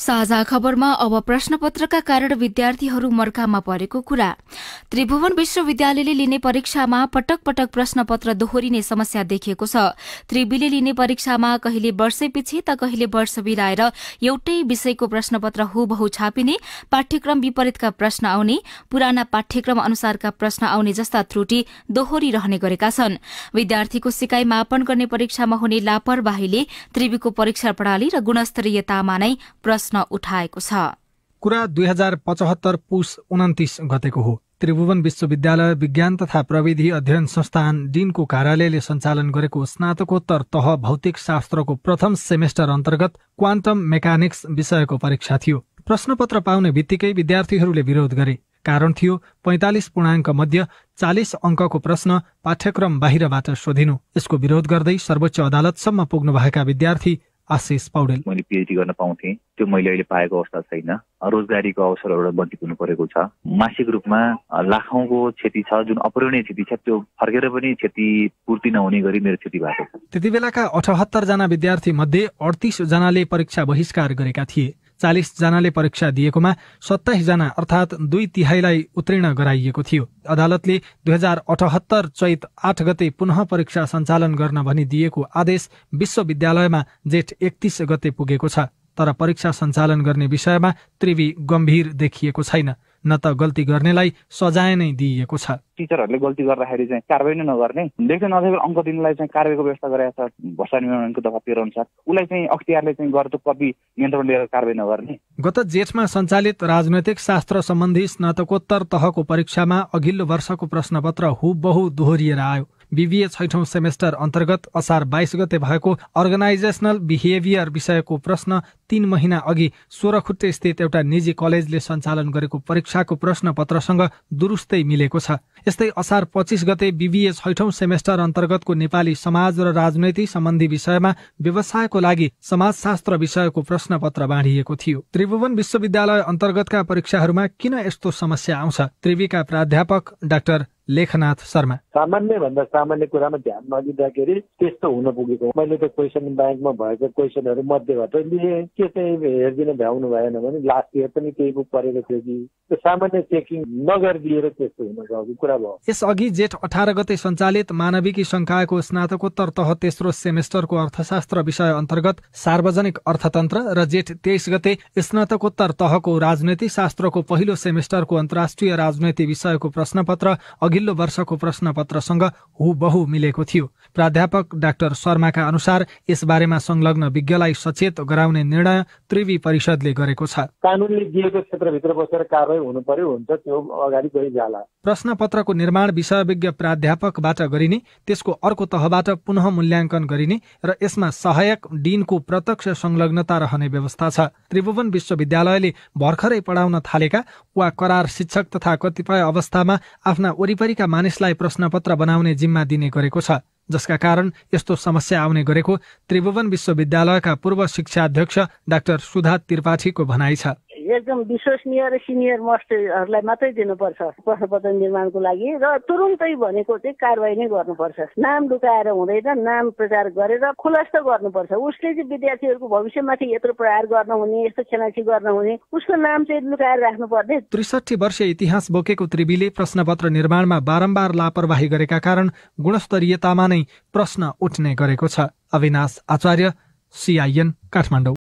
साझा खबरमा अब प्रश्नपत्रका कारण विद्यार्थीहरू मर्कामा परेको कुरा त्रिभुवन विश्वविद्यालयले लिने परीक्षामा पटक पटक प्रश्नपत्र दोहोरिने समस्या देखिएको छ त्रिवीले लिने परीक्षामा कहिले पछि त कहिले वर्ष बिराएर एउटै विषयको प्रश्नपत्र हुबहु छापिने पाठ्यक्रम विपरीतका प्रश्न आउने पुराना पाठ्यक्रम अनुसारका प्रश्न आउने जस्ता त्रुटि दोहोरिरहने गरेका छन् विद्यार्थीको सिकाइ मापन गर्ने परीक्षामा हुने लापरवाहीले त्रिवीको परीक्षा प्रणाली र गुणस्तरीयतामा नै प्रश्न प्रश्न उठाएको छ कुरा दुई हजार पचहत्तर पुस उन्तिस गतेको हो त्रिभुवन विश्वविद्यालय विज्ञान तथा प्रविधि अध्ययन संस्थान डिनको कार्यालयले सञ्चालन गरेको स्नातकोत्तर तह भौतिक शास्त्रको प्रथम सेमेस्टर अन्तर्गत क्वान्टम मेकानिक्स विषयको परीक्षा थियो प्रश्नपत्र पाउने बित्तिकै विद्यार्थीहरूले विरोध गरे कारण थियो पैँतालिस पूर्णाङ्क मध्य चालिस अङ्कको प्रश्न पाठ्यक्रम बाहिरबाट सोधिनु यसको विरोध गर्दै सर्वोच्च अदालतसम्म पुग्नुभएका विद्यार्थी आशिष पौडेल मैले पिएचडी गर्न पाउँथेँ त्यो मैले अहिले पाएको अवस्था छैन रोजगारीको अवसरहरू वञ्चित हुनु परेको छ मासिक रूपमा लाखौँको क्षति छ जुन अपूरणीय क्षति छ त्यो फर्केर पनि क्षति पूर्ति नहुने गरी मेरो क्षति भएको छ त्यति बेलाका अठहत्तर जना विद्यार्थी मध्ये अडतिस जनाले परीक्षा बहिष्कार गरेका थिए चालिसजनाले परीक्षा दिएकोमा सत्ताइसजना अर्थात् दुई तिहाईलाई उत्तीर्ण गराइएको थियो अदालतले दुई हजार अठहत्तर चैत आठ गते पुनः परीक्षा सञ्चालन गर्न भनी दिएको आदेश विश्वविद्यालयमा जेठ एकतिस गते पुगेको छ तर परीक्षा सञ्चालन गर्ने विषयमा त्रिवी गम्भीर देखिएको छैन न त गल्ती गर्नेलाई सजाय नै दिइएको छ टिचरहरूले गल्ती गर्दाखेरि चाहिँ कारवाही नै नगर्ने लेख्न नदेखि अङ्क दिनलाई चाहिँ कारवाहीको व्यवस्था गरेका छ भ्रष्टाचार निवारणको दफा तेह्र अनुसार उसलाई चाहिँ अख्तियारले चाहिँ गर्दो कपी नियन्त्रण लिएर कारवाही नगर्ने गत जेठमा सञ्चालित राजनैतिक शास्त्र सम्बन्धी स्नातकोत्तर तहको परीक्षामा अघिल्लो वर्षको प्रश्नपत्र हुबहु दोहोरिएर आयो बिबिए छैठौँ सेमेस्टर अन्तर्गत असार बाइस गते भएको अर्गनाइजेसनल बिहेभियर विषयको प्रश्न तीन महिना अघि सोह्रखुट्टे स्थित एउटा निजी कलेजले सञ्चालन गरेको परीक्षाको प्रश्न पत्रसँग दुरुस्तै मिलेको छ यस्तै असार पच्चिस गते बिबिए छैठौँ सेमेस्टर अन्तर्गतको नेपाली समाज र राजनैतिक सम्बन्धी विषयमा व्यवसायको लागि समाजशास्त्र विषयको प्रश्न पत्र बाँडिएको थियो त्रिभुवन विश्वविद्यालय अन्तर्गतका परीक्षाहरूमा किन यस्तो समस्या आउँछ त्रिवीका प्राध्यापक डाक्टर लेखनाथ शर्मा सामान्य भन्दा सामान्य कुरामा ध्यान नदिँदाखेरि त्यस्तो हुन पुगेको मैले त क्वेसन ब्याङ्कमा भएको क्वेसनहरू मध्येबाट लिएँ के चाहिँ हेरिदिन भ्याउनु भएन भने लास्ट इयर पनि बुक परेको थियो कि त्यो सामान्य चेकिङ नगरिदिएर त्यस्तो हुन सक्यो कुरा भयो यसअघि जेठ अठार गते सञ्चालित मानविकी संकायको स्नातकोत्तर तह तेस्रो सेमेस्टरको अर्थशास्त्र विषय अन्तर्गत सार्वजनिक अर्थतन्त्र र जेठ तेइस गते स्नातकोत्तर तहको राजनीति शास्त्रको पहिलो सेमेस्टरको अन्तर्राष्ट्रिय राजनीति विषयको प्रश्नपत्र अघि अघिल्लो वर्षको प्रश्नपत्रसँग हुबहु मिलेको थियो प्राध्यापक डाक्टर शर्माका अनुसार यस बारेमा संलग्न विज्ञलाई सचेत गराउने निर्णय त्रिवी परिषदले गरेको छ कानुनले दिएको क्षेत्रभित्र बसेर कारवाही हुनु हुन्छ त्यो अगाडि गइजाला प्रश्नपत्रको निर्माण विषयविज्ञ प्राध्यापकबाट गरिने त्यसको अर्को तहबाट पुनः मूल्याङ्कन गरिने र यसमा सहायक डिनको प्रत्यक्ष संलग्नता रहने व्यवस्था छ त्रिभुवन विश्वविद्यालयले भर्खरै पढाउन थालेका वा करार शिक्षक तथा कतिपय अवस्थामा आफ्ना वरिपरि का मानिसलाई प्रश्नपत्र बनाउने जिम्मा दिने गरेको छ जसका कारण यस्तो समस्या आउने गरेको त्रिभुवन विश्वविद्यालयका पूर्व शिक्षाध्यक्ष डाक्टर सुधा त्रिपाठीको भनाइ छ एकदम विश्वसनीय र सिनियर मस्टरहरूलाई मात्रै दिनुपर्छ प्रश्नपत्र निर्माणको लागि र तुरुन्तै भनेको चाहिँ कारवाही नै गर्नुपर्छ नाम लुकाएर हुँदैन नाम प्रचार गरेर खुलस्त गर्नुपर्छ उसले चाहिँ विद्यार्थीहरूको भविष्यमाथि यत्रो प्रहार गर्न हुने यस्तो खेलाची गर्न हुने उसको नाम चाहिँ लुकाएर राख्नुपर्ने त्रिसठी वर्ष इतिहास बोकेको त्रिवीले प्रश्नपत्र निर्माणमा बारम्बार लापरवाही गरेका कारण गुणस्तरीयतामा नै प्रश्न उठ्ने गरेको छ अविनाश आचार्य सिआइएन काठमाडौँ